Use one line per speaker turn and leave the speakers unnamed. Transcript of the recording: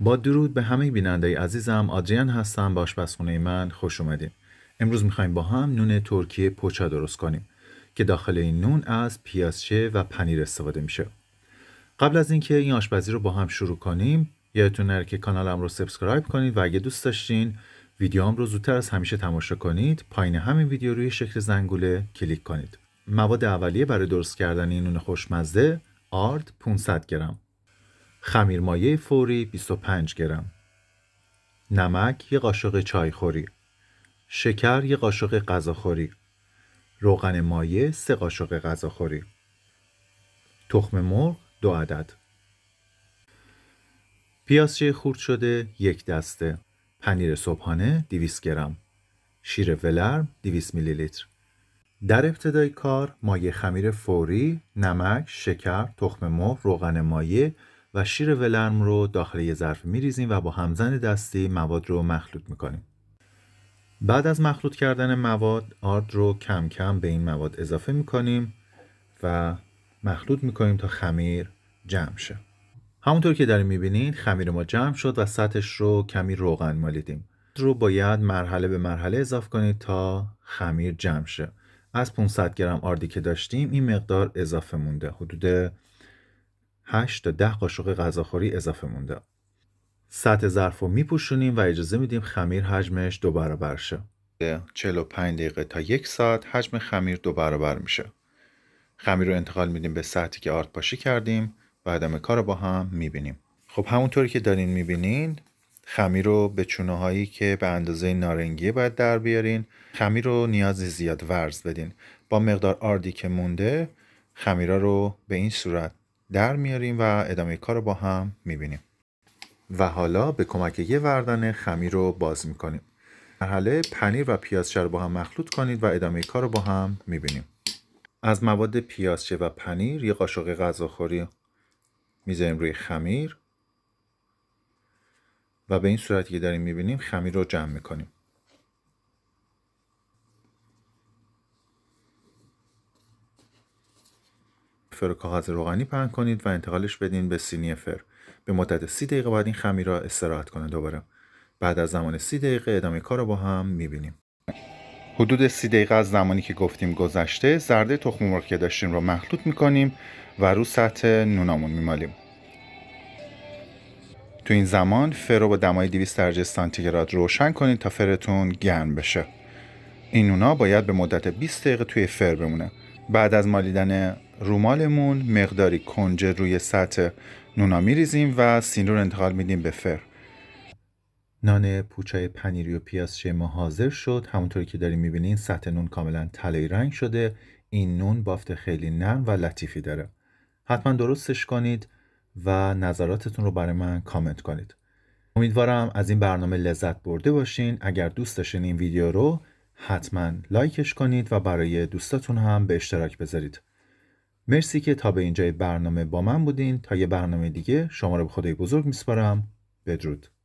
با درود به همه بیننده عزیزم آدریان هستم به آشپزخونه من خوش اومدیم. امروز میخوایم با هم نون ترکیه پوچا درست کنیم که داخل این نون از پیازچه و پنیر استفاده میشه قبل از اینکه این آشپزی رو با هم شروع کنیم یادتون نره که کانالم رو سابسکرایب کنید و اگه دوست داشتین ویدیوام رو زودتر از همیشه تماشا کنید پایین همین ویدیو روی شکل زنگوله کلیک کنید مواد اولیه برای درست کردن این نون خوشمزه آرد 500 گرم خمیر مایه فوری 25 گرم نمک یک قاشق چایخوری شکر یک قاشق غذاخوری روغن مایه سه قاشق غذاخوری تخم مرغ دو عدد پیازچه خورد شده یک دسته پنیر صبحانه 200 گرم شیر ولرم 200 میلی لیتر در ابتدای کار مایه خمیر فوری، نمک، شکر، تخم مرغ، روغن مایه و شیر ولرم رو داخل یه ظرف میریزیم و با همزن دستی مواد رو مخلوط میکنیم بعد از مخلوط کردن مواد آرد رو کم کم به این مواد اضافه میکنیم و مخلوط میکنیم تا خمیر جمع شه همونطور که داریم میبینید خمیر ما جمع شد و سطحش رو کمی روغن مالیدیم رو باید مرحله به مرحله اضافه کنید تا خمیر جمع شه از 500 گرم آردی که داشتیم این مقدار اضافه مونده حدود 8 تا 10 قاشق غذاخوری اضافه مونده. سطح ظرف رو میپوشونیم و اجازه میدیم خمیر حجمش دو برابر شه. 45 دقیقه تا یک ساعت حجم خمیر دو برابر میشه. خمیر رو انتقال میدیم به سطحی که آرد پاشی کردیم و ادامه کار رو با هم میبینیم. خب همونطوری که دارین میبینین خمیر رو به چونه هایی که به اندازه نارنگی باید در بیارین خمیر رو نیازی زیاد ورز بدین با مقدار آردی که مونده خمیرا رو به این صورت در میاریم و ادامه کار رو با هم میبینیم و حالا به کمک یه وردن خمیر رو باز میکنیم مرحله پنیر و پیازچه رو با هم مخلوط کنید و ادامه کار رو با هم میبینیم از مواد پیازچه و پنیر یه قاشق غذاخوری میذاریم روی خمیر و به این صورتی که داریم میبینیم خمیر رو جمع میکنیم فر کاغذ روغنی پهن کنید و انتقالش بدین به سینی فر به مدت سی دقیقه بعد این خمیر را استراحت کنه دوباره بعد از زمان سی دقیقه ادامه کار را با هم میبینیم حدود سی دقیقه از زمانی که گفتیم گذشته زرده تخم مرغ که داشتیم رو مخلوط میکنیم و رو سطح نونامون میمالیم تو این زمان فر رو با دمای 200 درجه سانتیگراد روشن کنید تا فرتون گرم بشه این نونا باید به مدت 20 دقیقه توی فر بمونه بعد از مالیدن رومالمون مقداری کنجه روی سطح نونا میریزیم و سینور انتقال میدیم به فر نان پوچای پنیری و پیاز ما حاضر شد همونطوری که داریم میبینین سطح نون کاملا طلایی رنگ شده این نون بافت خیلی نرم و لطیفی داره حتما درستش کنید و نظراتتون رو برای من کامنت کنید امیدوارم از این برنامه لذت برده باشین اگر دوست داشتین این ویدیو رو حتما لایکش کنید و برای دوستاتون هم به اشتراک بذارید مرسی که تا به اینجای برنامه با من بودین تا یه برنامه دیگه شما رو به خدای بزرگ میسپارم بدرود